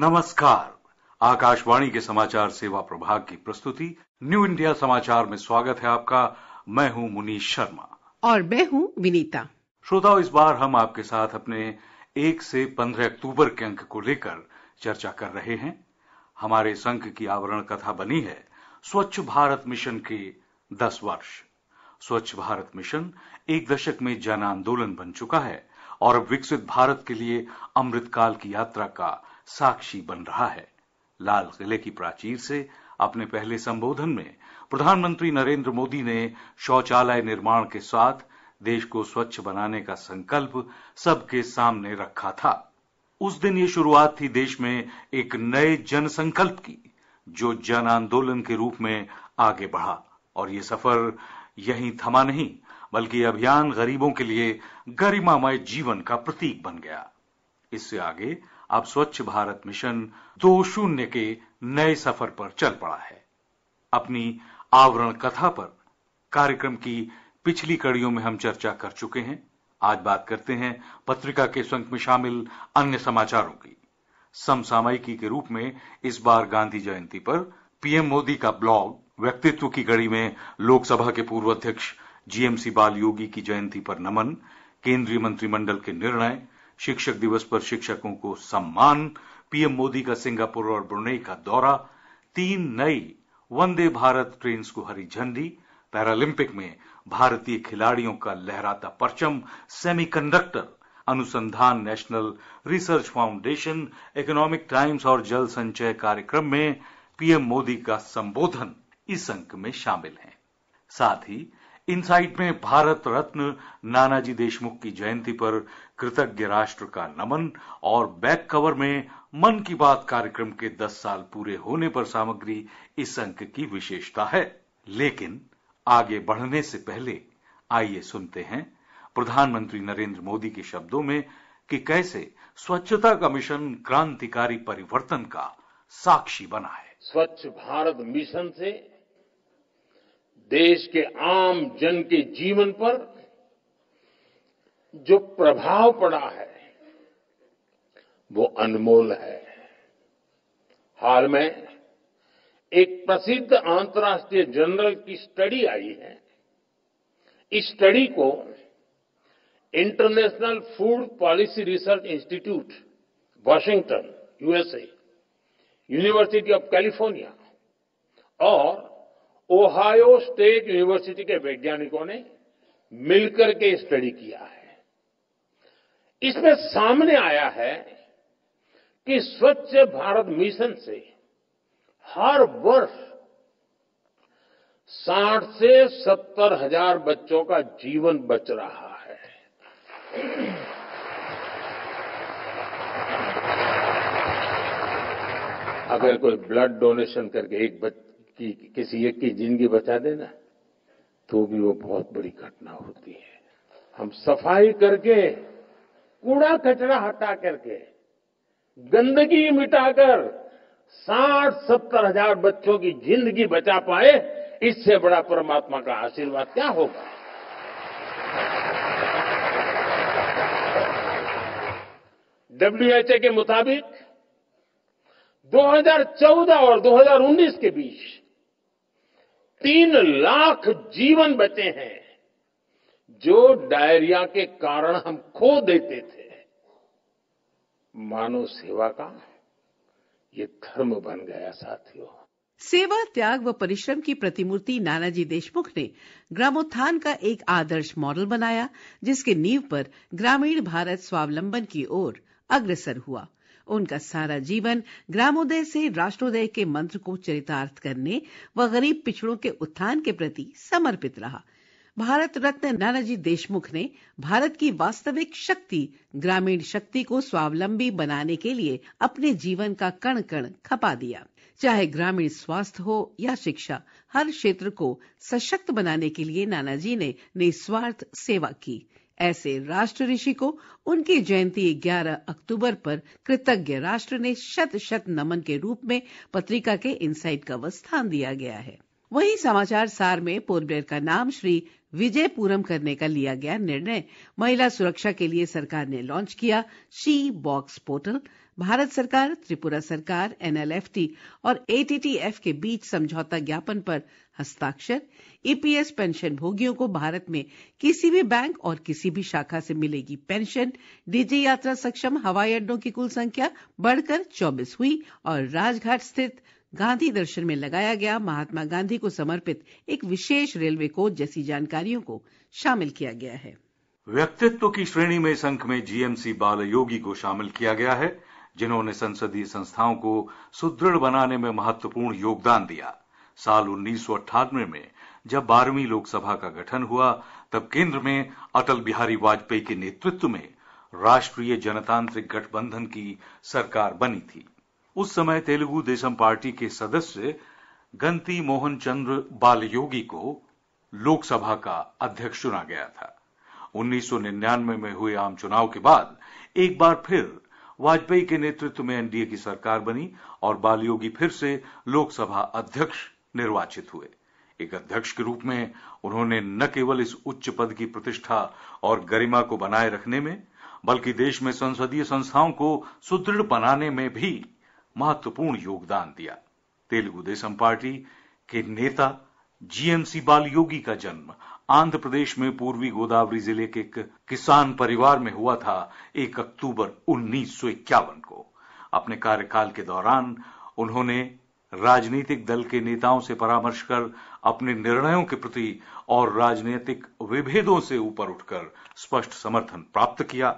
नमस्कार आकाशवाणी के समाचार सेवा प्रभाग की प्रस्तुति न्यू इंडिया समाचार में स्वागत है आपका मैं हूं मुनीष शर्मा और मैं हूं विनीता श्रोताओं इस बार हम आपके साथ अपने एक से पंद्रह अक्टूबर के अंक को लेकर चर्चा कर रहे हैं हमारे संघ की आवरण कथा बनी है स्वच्छ भारत मिशन के दस वर्ष स्वच्छ भारत मिशन एक दशक में जन आंदोलन बन चुका है और अब विकसित भारत के लिए अमृतकाल की यात्रा का साक्षी बन रहा है लाल किले की प्राचीर से अपने पहले संबोधन में प्रधानमंत्री नरेंद्र मोदी ने शौचालय निर्माण के साथ देश को स्वच्छ बनाने का संकल्प सबके सामने रखा था उस दिन ये शुरुआत थी देश में एक नए जन संकल्प की जो जन आंदोलन के रूप में आगे बढ़ा और ये सफर यहीं थमा नहीं बल्कि अभियान गरीबों के लिए गरिमामय जीवन का प्रतीक बन गया इससे आगे अब स्वच्छ भारत मिशन दो शून्य के नए सफर पर चल पड़ा है अपनी आवरण कथा पर कार्यक्रम की पिछली कड़ियों में हम चर्चा कर चुके हैं आज बात करते हैं पत्रिका के संक में शामिल अन्य समाचारों की समसामयिकी के रूप में इस बार गांधी जयंती पर पीएम मोदी का ब्लॉग व्यक्तित्व की कड़ी में लोकसभा के पूर्व अध्यक्ष जीएमसी बाल योगी की जयंती पर नमन केंद्रीय मंत्रिमंडल के निर्णय शिक्षक दिवस पर शिक्षकों को सम्मान पीएम मोदी का सिंगापुर और ब्रुनेई का दौरा तीन नई वंदे भारत ट्रेन को हरी झंडी पैरालंपिक में भारतीय खिलाड़ियों का लहराता परचम सेमीकंडक्टर अनुसंधान National Research Foundation Economic Times और जल संचय कार्यक्रम में पीएम मोदी का संबोधन इस अंक में शामिल हैं साथ ही इनसाइट में भारत रत्न नानाजी देशमुख की जयंती पर कृतज्ञ राष्ट्र का नमन और बैक कवर में मन की बात कार्यक्रम के 10 साल पूरे होने पर सामग्री इस अंक की विशेषता है लेकिन आगे बढ़ने से पहले आइए सुनते हैं प्रधानमंत्री नरेंद्र मोदी के शब्दों में कि कैसे स्वच्छता का मिशन क्रांतिकारी परिवर्तन का साक्षी बना है स्वच्छ भारत मिशन से देश के आम जन के जीवन पर जो प्रभाव पड़ा है वो अनमोल है हाल में एक प्रसिद्ध अंतर्राष्ट्रीय जर्नल की स्टडी आई है इस स्टडी को International Food Policy Research Institute Washington USA University of California और ओहायो स्टेट यूनिवर्सिटी के वैज्ञानिकों ने मिलकर के स्टडी किया है इसमें सामने आया है कि स्वच्छ भारत मिशन से हर वर्ष साठ से सत्तर हजार बच्चों का जीवन बच रहा है अगर कोई ब्लड डोनेशन करके एक बच्चे कि किसी एक की जिंदगी बचा देना तो भी वो बहुत बड़ी घटना होती है हम सफाई करके कूड़ा कचरा हटा करके गंदगी मिटाकर साठ सत्तर हजार बच्चों की जिंदगी बचा पाए इससे बड़ा परमात्मा का आशीर्वाद क्या होगा डब्ल्यूएचए के मुताबिक 2014 और 2019 के बीच तीन लाख जीवन बचे हैं जो डायरिया के कारण हम खो देते थे मानव सेवा का ये धर्म बन गया साथियों सेवा त्याग व परिश्रम की प्रतिमूर्ति नानाजी देशमुख ने ग्रामोत्थान का एक आदर्श मॉडल बनाया जिसके नींव पर ग्रामीण भारत स्वावलंबन की ओर अग्रसर हुआ उनका सारा जीवन ग्रामोदय से राष्ट्रोदय के मंत्र को चरितार्थ करने व गरीब पिछड़ों के उत्थान के प्रति समर्पित रहा भारत रत्न नानाजी देशमुख ने भारत की वास्तविक शक्ति ग्रामीण शक्ति को स्वावलंबी बनाने के लिए अपने जीवन का कण कण खपा दिया चाहे ग्रामीण स्वास्थ्य हो या शिक्षा हर क्षेत्र को सशक्त बनाने के लिए नानाजी ने निस्वार्थ सेवा की ऐसे राष्ट्र ऋषि को उनकी जयंती 11 अक्टूबर पर कृतज्ञ राष्ट्र ने शत शत नमन के रूप में पत्रिका के इनसाइट का वस्थान दिया गया है वही समाचार सार में पोरबेर का नाम श्री विजय पूरम करने का लिया गया निर्णय महिला सुरक्षा के लिए सरकार ने लॉन्च किया शी बॉक्स पोर्टल भारत सरकार त्रिपुरा सरकार एनएलएफटी और एटीटीएफ के बीच समझौता ज्ञापन पर हस्ताक्षर ईपीएस पेंशनभोगियों को भारत में किसी भी बैंक और किसी भी शाखा से मिलेगी पेंशन डीजी यात्रा सक्षम हवाई अड्डों की कुल संख्या बढ़कर 24 हुई और राजघाट स्थित गांधी दर्शन में लगाया गया महात्मा गांधी को समर्पित एक विशेष रेलवे कोच जैसी जानकारियों को शामिल किया गया है व्यक्तित्व की श्रेणी में संघ में जीएमसी बाल योगी को शामिल किया गया है जिन्होंने संसदीय संस्थाओं को सुदृढ़ बनाने में महत्वपूर्ण योगदान दिया साल उन्नीस में जब बारहवीं लोकसभा का गठन हुआ तब केंद्र में अटल बिहारी वाजपेयी के नेतृत्व में राष्ट्रीय जनतांत्रिक गठबंधन की सरकार बनी थी उस समय तेलुगु देशम पार्टी के सदस्य गंती मोहन चंद्र बाल योगी को लोकसभा का अध्यक्ष चुना गया था 1999 में हुए आम चुनाव के बाद एक बार फिर वाजपेयी के नेतृत्व में एनडीए की सरकार बनी और बालयोगी फिर से लोकसभा अध्यक्ष निर्वाचित हुए एक अध्यक्ष के रूप में उन्होंने न केवल इस उच्च पद की प्रतिष्ठा और गरिमा को बनाए रखने में बल्कि देश में संसदीय संस्थाओं को सुदृढ़ बनाने में भी महत्वपूर्ण योगदान दिया तेलुगु देशम पार्टी के नेता जीएमसी बाल योगी का जन्म आंध्र प्रदेश में पूर्वी गोदावरी जिले के एक किसान परिवार में हुआ था एक अक्टूबर उन्नीस को अपने कार्यकाल के दौरान उन्होंने राजनीतिक दल के नेताओं से परामर्श कर अपने निर्णयों के प्रति और राजनीतिक विभेदों से ऊपर उठकर स्पष्ट समर्थन प्राप्त किया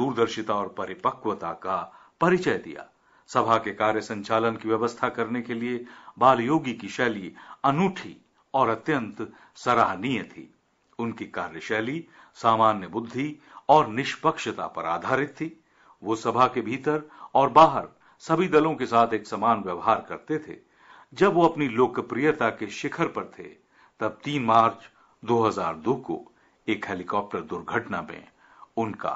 दूरदर्शिता और परिपक्वता का परिचय दिया सभा के कार्य संचालन की व्यवस्था करने के लिए बाल योगी की शैली अनूठी और अत्यंत सराहनीय थी उनकी कार्यशैली सामान्य बुद्धि और निष्पक्षता पर आधारित थी वो सभा के भीतर और बाहर सभी दलों के साथ एक समान व्यवहार करते थे जब वो अपनी लोकप्रियता के शिखर पर थे तब 3 मार्च 2002 को एक हेलीकॉप्टर दुर्घटना में उनका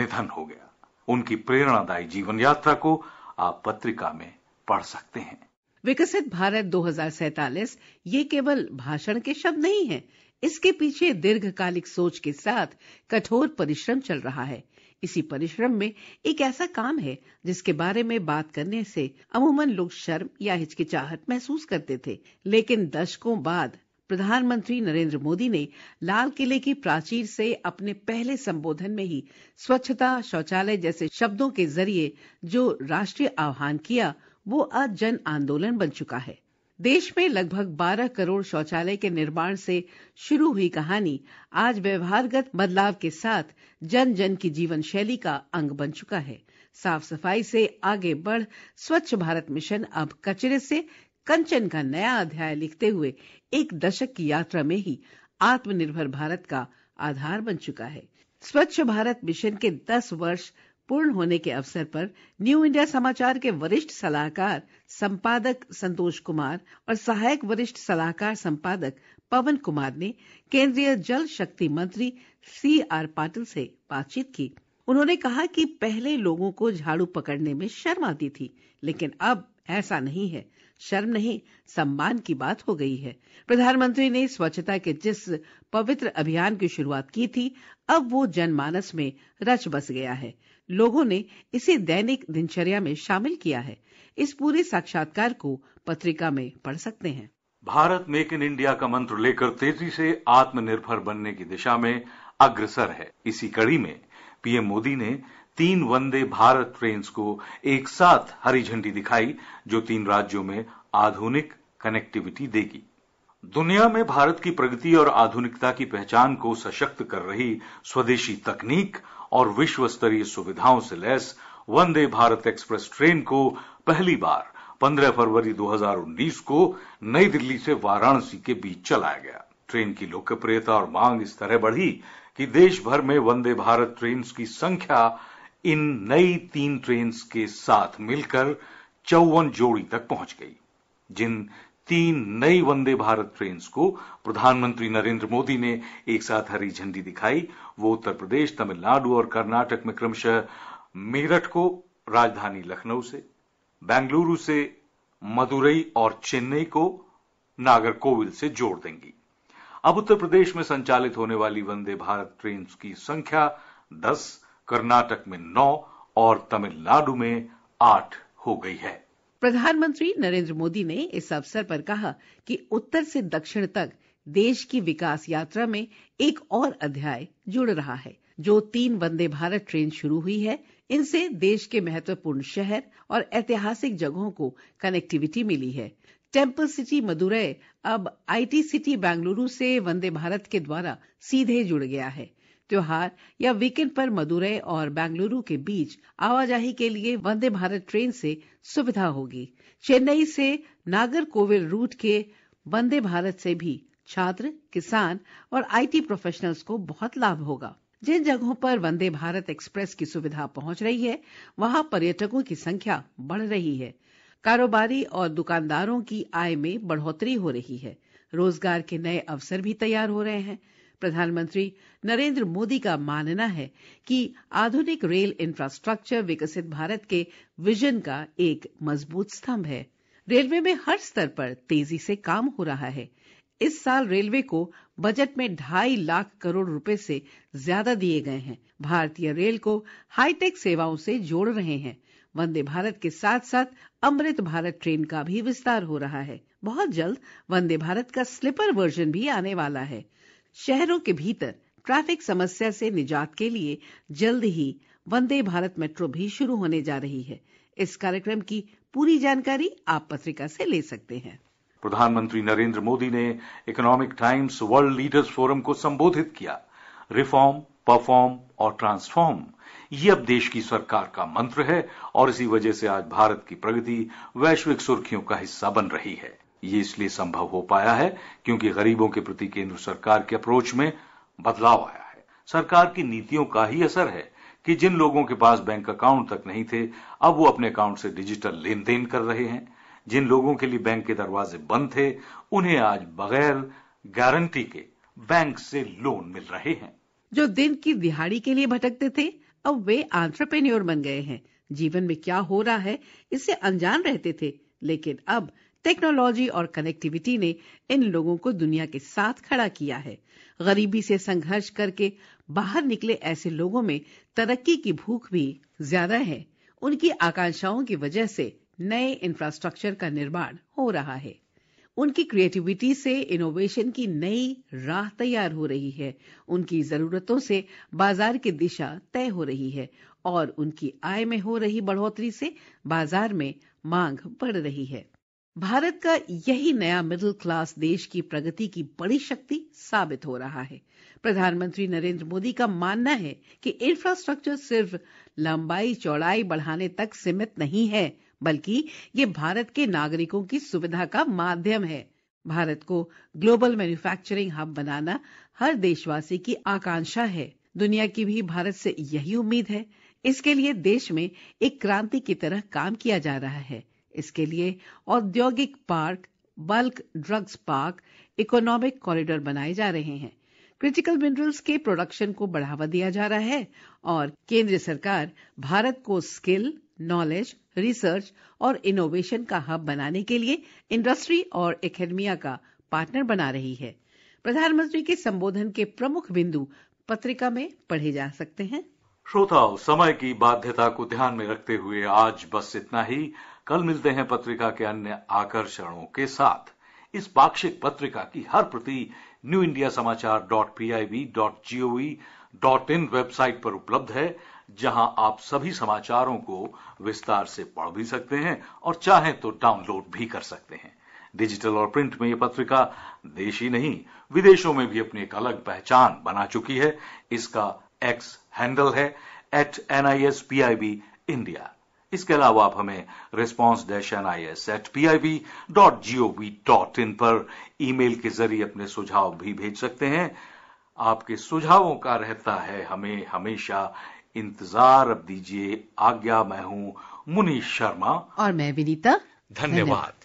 निधन हो गया उनकी प्रेरणादायी जीवन यात्रा को आप पत्रिका में पढ़ सकते हैं विकसित भारत 2047 ये केवल भाषण के शब्द नहीं है इसके पीछे दीर्घकालिक सोच के साथ कठोर परिश्रम चल रहा है इसी परिश्रम में एक ऐसा काम है जिसके बारे में बात करने से अमूमन लोग शर्म या हिचकिचाहट महसूस करते थे लेकिन दशकों बाद प्रधानमंत्री नरेंद्र मोदी ने लाल किले की प्राचीर से अपने पहले संबोधन में ही स्वच्छता शौचालय जैसे शब्दों के जरिए जो राष्ट्रीय आह्वान किया वो आज जन आंदोलन बन चुका है देश में लगभग 12 करोड़ शौचालय के निर्माण से शुरू हुई कहानी आज व्यवहारगत बदलाव के साथ जन जन की जीवन शैली का अंग बन चुका है साफ सफाई से आगे बढ़ स्वच्छ भारत मिशन अब कचरे से कंचन का नया अध्याय लिखते हुए एक दशक की यात्रा में ही आत्मनिर्भर भारत का आधार बन चुका है स्वच्छ भारत मिशन के 10 वर्ष पूर्ण होने के अवसर पर न्यू इंडिया समाचार के वरिष्ठ सलाहकार संपादक संतोष कुमार और सहायक वरिष्ठ सलाहकार संपादक पवन कुमार ने केंद्रीय जल शक्ति मंत्री सी आर पाटिल से बातचीत की उन्होंने कहा कि पहले लोगों को झाड़ू पकड़ने में शर्म आती थी लेकिन अब ऐसा नहीं है शर्म नहीं सम्मान की बात हो गई है प्रधानमंत्री ने स्वच्छता के जिस पवित्र अभियान की शुरुआत की थी अब वो जनमानस में रच बस गया है लोगों ने इसे दैनिक दिनचर्या में शामिल किया है इस पूरे साक्षात्कार को पत्रिका में पढ़ सकते हैं भारत मेक इन इंडिया का मंत्र लेकर तेजी से आत्मनिर्भर बनने की दिशा में अग्रसर है इसी कड़ी में पीएम मोदी ने तीन वंदे भारत ट्रेन को एक साथ हरी झंडी दिखाई जो तीन राज्यों में आधुनिक कनेक्टिविटी देगी दुनिया में भारत की प्रगति और आधुनिकता की पहचान को सशक्त कर रही स्वदेशी तकनीक और विश्व स्तरीय सुविधाओं से लैस वंदे भारत एक्सप्रेस ट्रेन को पहली बार 15 फरवरी 2019 को नई दिल्ली से वाराणसी के बीच चलाया गया ट्रेन की लोकप्रियता और मांग इस तरह बढ़ी कि देश भर में वंदे भारत ट्रेन की संख्या इन नई तीन ट्रेन के साथ मिलकर चौवन जोड़ी तक पहुंच गई जिन तीन नई वंदे भारत ट्रेन को प्रधानमंत्री नरेंद्र मोदी ने एक साथ हरी झंडी दिखाई वो उत्तर प्रदेश तमिलनाडु और कर्नाटक में क्रमशः मेरठ को राजधानी लखनऊ से बेंगलुरु से मदुरई और चेन्नई को नागरकोविल से जोड़ देंगी अब उत्तर प्रदेश में संचालित होने वाली वंदे भारत ट्रेन की संख्या दस कर्नाटक में नौ और तमिलनाडु में आठ हो गई है प्रधानमंत्री नरेंद्र मोदी ने इस अवसर पर कहा कि उत्तर से दक्षिण तक देश की विकास यात्रा में एक और अध्याय जुड़ रहा है जो तीन वंदे भारत ट्रेन शुरू हुई है इनसे देश के महत्वपूर्ण शहर और ऐतिहासिक जगहों को कनेक्टिविटी मिली है टेम्पल सिटी मदुरई अब आईटी सिटी बेंगलुरु से वंदे भारत के द्वारा सीधे जुड़ गया है त्योहार या वीकेंड पर मदुरई और बेंगलुरु के बीच आवाजाही के लिए वंदे भारत ट्रेन से सुविधा होगी चेन्नई से कोविल रूट के वंदे भारत से भी छात्र किसान और आईटी प्रोफेशनल्स को बहुत लाभ होगा जिन जगहों पर वंदे भारत एक्सप्रेस की सुविधा पहुंच रही है वहां पर्यटकों की संख्या बढ़ रही है कारोबारी और दुकानदारों की आय में बढ़ोतरी हो रही है रोजगार के नए अवसर भी तैयार हो रहे हैं प्रधानमंत्री नरेंद्र मोदी का मानना है कि आधुनिक रेल इंफ्रास्ट्रक्चर विकसित भारत के विजन का एक मजबूत स्तंभ है रेलवे में हर स्तर पर तेजी से काम हो रहा है इस साल रेलवे को बजट में ढाई लाख करोड़ रुपए से ज्यादा दिए गए हैं भारतीय रेल को हाईटेक सेवाओं से जोड़ रहे हैं वंदे भारत के साथ साथ अमृत भारत ट्रेन का भी विस्तार हो रहा है बहुत जल्द वंदे भारत का स्लीपर वर्जन भी आने वाला है शहरों के भीतर ट्रैफिक समस्या से निजात के लिए जल्द ही वंदे भारत मेट्रो भी शुरू होने जा रही है इस कार्यक्रम की पूरी जानकारी आप पत्रिका से ले सकते हैं प्रधानमंत्री नरेंद्र मोदी ने Economic Times World Leaders Forum को संबोधित किया रिफॉर्म परफॉर्म और ट्रांसफॉर्म ये अब देश की सरकार का मंत्र है और इसी वजह से आज भारत की प्रगति वैश्विक सुर्खियों का हिस्सा बन रही है ये इसलिए संभव हो पाया है क्योंकि गरीबों के प्रति केंद्र सरकार के अप्रोच में बदलाव आया है सरकार की नीतियों का ही असर है कि जिन लोगों के पास बैंक अकाउंट तक नहीं थे अब वो अपने अकाउंट से डिजिटल लेन देन कर रहे हैं जिन लोगों के लिए बैंक के दरवाजे बंद थे उन्हें आज बगैर गारंटी के बैंक से लोन मिल रहे हैं जो दिन की दिहाड़ी के लिए भटकते थे अब वे आंट्रप्रेन्योर बन गए हैं जीवन में क्या हो रहा है इससे अनजान रहते थे लेकिन अब टेक्नोलॉजी और कनेक्टिविटी ने इन लोगों को दुनिया के साथ खड़ा किया है गरीबी से संघर्ष करके बाहर निकले ऐसे लोगों में तरक्की की भूख भी ज्यादा है उनकी आकांक्षाओं की वजह से नए इंफ्रास्ट्रक्चर का निर्माण हो रहा है उनकी क्रिएटिविटी से इनोवेशन की नई राह तैयार हो रही है उनकी जरूरतों से बाजार की दिशा तय हो रही है और उनकी आय में हो रही बढ़ोतरी से बाजार में मांग बढ़ रही है भारत का यही नया मिडिल क्लास देश की प्रगति की बड़ी शक्ति साबित हो रहा है प्रधानमंत्री नरेंद्र मोदी का मानना है कि इंफ्रास्ट्रक्चर सिर्फ लंबाई चौड़ाई बढ़ाने तक सीमित नहीं है बल्कि ये भारत के नागरिकों की सुविधा का माध्यम है भारत को ग्लोबल मैन्युफैक्चरिंग हब बनाना हर देशवासी की आकांक्षा है दुनिया की भी भारत से यही उम्मीद है इसके लिए देश में एक क्रांति की तरह काम किया जा रहा है इसके लिए औद्योगिक park bulk drugs park economic corridor बनाए जा रहे हैं क्रिटिकल मिनरल्स के प्रोडक्शन को बढ़ावा दिया जा रहा है और केंद्र सरकार भारत को स्किल नॉलेज रिसर्च और इनोवेशन का हब बनाने के लिए इंडस्ट्री और एकेडमिया का पार्टनर बना रही है प्रधानमंत्री के संबोधन के प्रमुख बिंदु पत्रिका में पढ़े जा सकते हैं श्रोताओं समय की बाध्यता को ध्यान में रखते हुए आज बस इतना ही कल मिलते हैं पत्रिका के अन्य आकर्षणों के साथ इस पाक्षिक पत्रिका की हर प्रति new India Samachar dot P I B dot G O V dot in website पर उपलब्ध है जहां आप सभी समाचारों को विस्तार से पढ़ भी सकते हैं और चाहें तो डाउनलोड भी कर सकते हैं डिजिटल और प्रिंट में ये पत्रिका देश ही नहीं विदेशों में भी अपनी एक अलग पहचान बना चुकी है इसका एक्स हैंडल है at N I S P I B India इसके अलावा आप हमें response dash N I S at P I B dot G O V dot in पर ई मेल के जरिए अपने सुझाव भी भेज सकते हैं आपके सुझावों का रहता है हमें हमेशा इंतजार अब दीजिए आज्ञा मैं हूं मुनीष शर्मा और मैं विनीता धन्यवाद